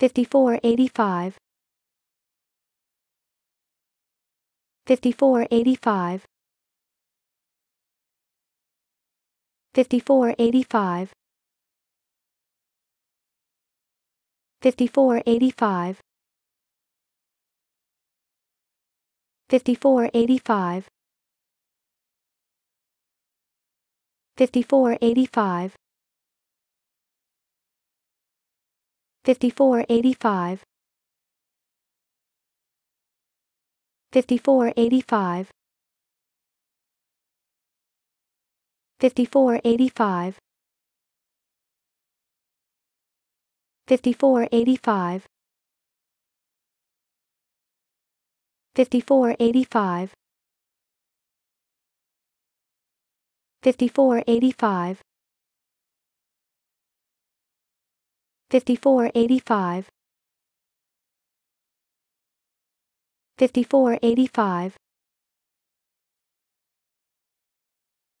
5485 5485 5485 5485 5485 5485 5485 5485 5485 5485 5485 5485 5485 5485